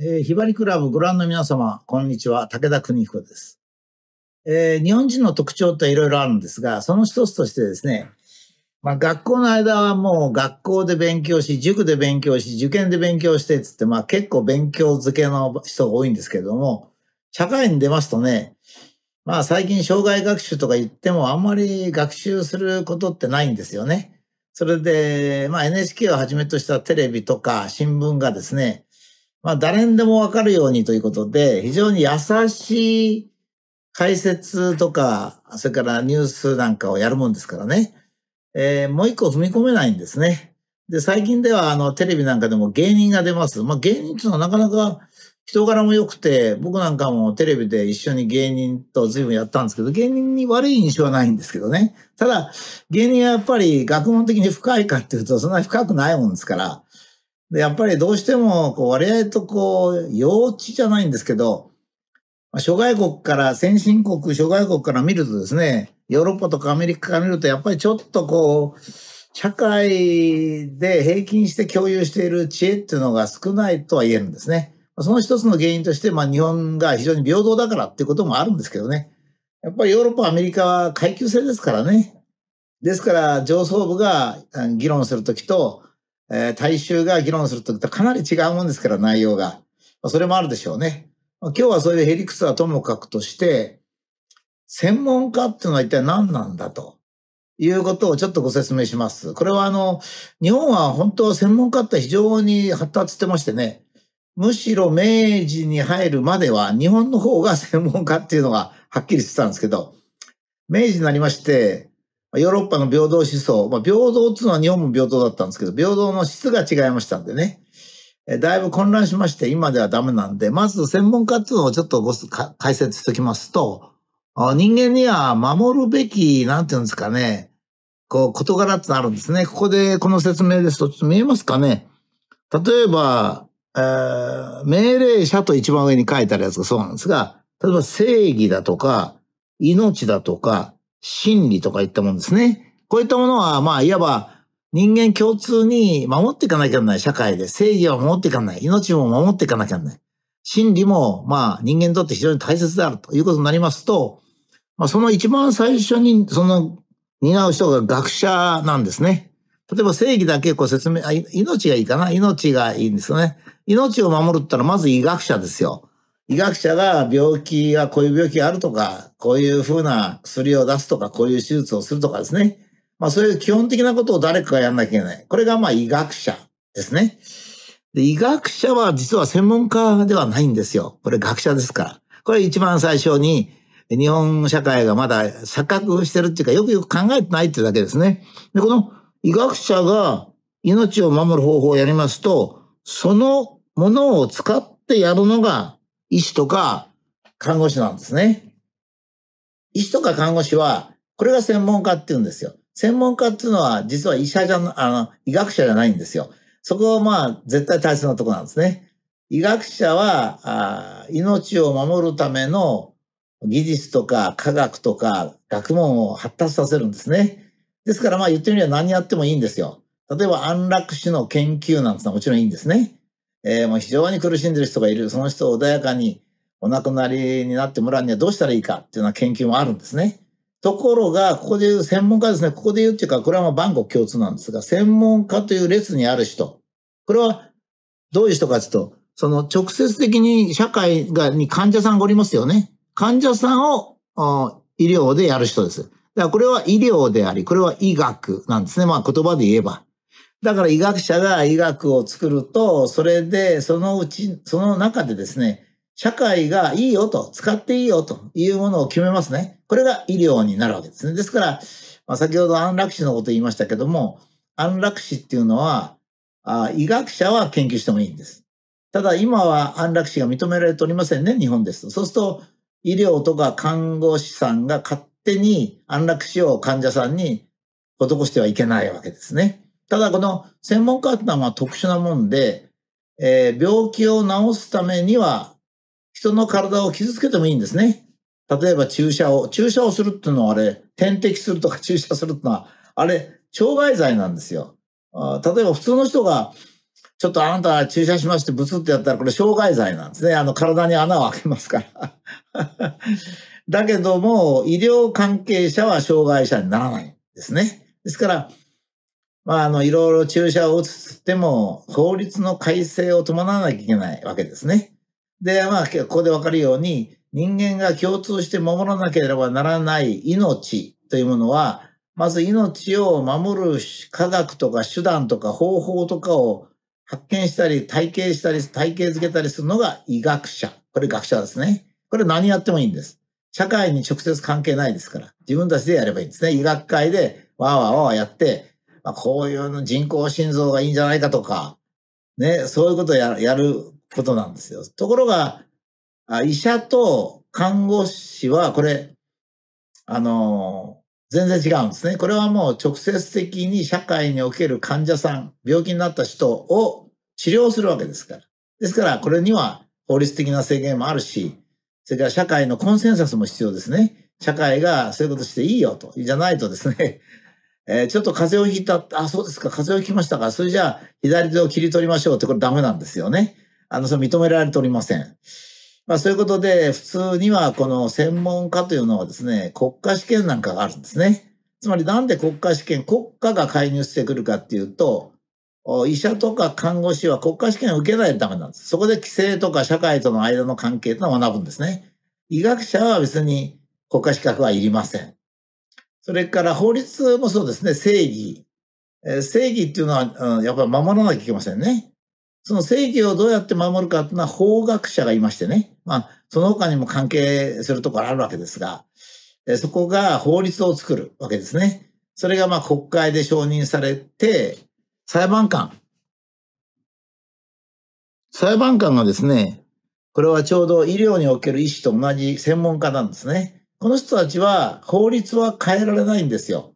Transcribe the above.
えー、ひばりクラブご覧の皆様、こんにちは。武田邦彦です。えー、日本人の特徴っていろいろあるんですが、その一つとしてですね、まあ、学校の間はもう学校で勉強し、塾で勉強し、受験で勉強してっつって、まあ結構勉強漬けの人が多いんですけれども、社会に出ますとね、まあ最近障害学習とか言ってもあんまり学習することってないんですよね。それで、まあ NHK をはじめとしたテレビとか新聞がですね、まあ、誰にでもわかるようにということで、非常に優しい解説とか、それからニュースなんかをやるもんですからね。えー、もう一個踏み込めないんですね。で、最近では、あの、テレビなんかでも芸人が出ます。まあ、芸人っていうのはなかなか人柄も良くて、僕なんかもテレビで一緒に芸人と随分やったんですけど、芸人に悪い印象はないんですけどね。ただ、芸人はやっぱり学問的に深いかっていうと、そんなに深くないもんですから、で、やっぱりどうしても、こう、割合とこう、幼稚じゃないんですけど、ま諸外国から、先進国、諸外国から見るとですね、ヨーロッパとかアメリカから見ると、やっぱりちょっとこう、社会で平均して共有している知恵っていうのが少ないとは言えるんですね。その一つの原因として、まあ日本が非常に平等だからっていうこともあるんですけどね。やっぱりヨーロッパ、アメリカは階級制ですからね。ですから上層部が議論するときと、えー、大衆が議論するとかなり違うもんですから、内容が。まあ、それもあるでしょうね。まあ、今日はそういうヘリクスはともかくとして、専門家っていうのは一体何なんだということをちょっとご説明します。これはあの、日本は本当専門家って非常に発達してましてね、むしろ明治に入るまでは日本の方が専門家っていうのがはっきりしてたんですけど、明治になりまして、ヨーロッパの平等思想、まあ、平等っていうのは日本も平等だったんですけど、平等の質が違いましたんでね、えだいぶ混乱しまして、今ではダメなんで、まず専門家っていうのをちょっとご解説しておきますと、人間には守るべき、なんていうんですかね、こう、事柄ってあるんですね。ここでこの説明ですと、ちょっと見えますかね。例えば、えー、命令者と一番上に書いてあるやつがそうなんですが、例えば正義だとか、命だとか、心理とかいったもんですね。こういったものは、まあ、いわば人間共通に守っていかなきゃならない社会で、正義は守っていかない。命も守っていかなきゃならない。心理も、まあ、人間にとって非常に大切であるということになりますと、まあ、その一番最初に、その、担う人が学者なんですね。例えば正義だけこう説明、あ命がいいかな命がいいんですよね。命を守るったらまず医学者ですよ。医学者が病気はこういう病気があるとか、こういうふうな薬を出すとか、こういう手術をするとかですね。まあそういう基本的なことを誰かがやんなきゃいけない。これがまあ医学者ですね。で医学者は実は専門家ではないんですよ。これ学者ですから。これ一番最初に日本社会がまだ錯覚してるっていうか、よくよく考えてないっていうだけですね。で、この医学者が命を守る方法をやりますと、そのものを使ってやるのが医師とか看護師なんですね。医師とか看護師は、これが専門家って言うんですよ。専門家っていうのは、実は医者じゃ、あの、医学者じゃないんですよ。そこはまあ、絶対大切なとこなんですね。医学者は、あ命を守るための技術とか科学とか学問を発達させるんですね。ですからまあ言ってみれば何やってもいいんですよ。例えば安楽死の研究なんてのはもちろんいいんですね。えー、もう非常に苦しんでる人がいる、その人を穏やかにお亡くなりになってもらうにはどうしたらいいかっていうような研究もあるんですね。ところが、ここで言う専門家ですね、ここで言うっていうか、これはまあ万国共通なんですが、専門家という列にある人。これはどういう人かというと、その直接的に社会が、に患者さんがおりますよね。患者さんを医療でやる人です。だからこれは医療であり、これは医学なんですね。まあ言葉で言えば。だから医学者が医学を作ると、それで、そのうち、その中でですね、社会がいいよと、使っていいよというものを決めますね。これが医療になるわけですね。ですから、まあ、先ほど安楽死のこと言いましたけども、安楽死っていうのは、あ医学者は研究してもいいんです。ただ今は安楽死が認められておりませんね、日本ですと。そうすると、医療とか看護師さんが勝手に安楽死を患者さんに施してはいけないわけですね。ただこの専門家ってのは特殊なもんで、えー、病気を治すためには、人の体を傷つけてもいいんですね。例えば注射を、注射をするっていうのはあれ、点滴するとか 注射するっていうのは、あれ、障害罪なんですよ。例えば普通の人が、ちょっとあなた注射しましてブツってやったらこれ障害罪なんですね。あの体に穴を開けますから だけども、医療関係者は障害者にならないんですね。ですから、まあ、あの、いろいろ注射を打つっても、法律の改正を伴わなきゃいけないわけですね。で、まあ、ここでわかるように、人間が共通して守らなければならない命というものは、まず命を守る科学とか手段とか方法とかを発見したり、体系したり、体系づけたりするのが医学者。これ学者ですね。これ何やってもいいんです。社会に直接関係ないですから。自分たちでやればいいんですね。医学会でわーわーわーやって、まあ、こういうの人工心臓がいいんじゃないかとか、ね、そういうことをややることなんですよ。ところが、医者と看護師は、これ、あの、全然違うんですね。これはもう直接的に社会における患者さん、病気になった人を治療するわけですから。ですから、これには法律的な制限もあるし、それから社会のコンセンサスも必要ですね。社会がそういうことしていいよと、じゃないとですね、えー、ちょっと風邪をひいた、あ、そうですか、風邪をひきましたか、それじゃあ左手を切り取りましょうって、これダメなんですよね。あの、それ認められておりません。まあそういうことで、普通にはこの専門家というのはですね、国家試験なんかがあるんですね。つまりなんで国家試験、国家が介入してくるかっていうと、医者とか看護師は国家試験を受けないとダメなんです。そこで規制とか社会との間の関係というのを学ぶんですね。医学者は別に国家資格はいりません。それから法律もそうですね、正義。正義っていうのは、やっぱり守らなきゃいけませんね。その正義をどうやって守るかっていうのは法学者がいましてね。まあ、その他にも関係するところあるわけですが、そこが法律を作るわけですね。それがまあ国会で承認されて、裁判官。裁判官がですね、これはちょうど医療における医師と同じ専門家なんですね。この人たちは法律は変えられないんですよ。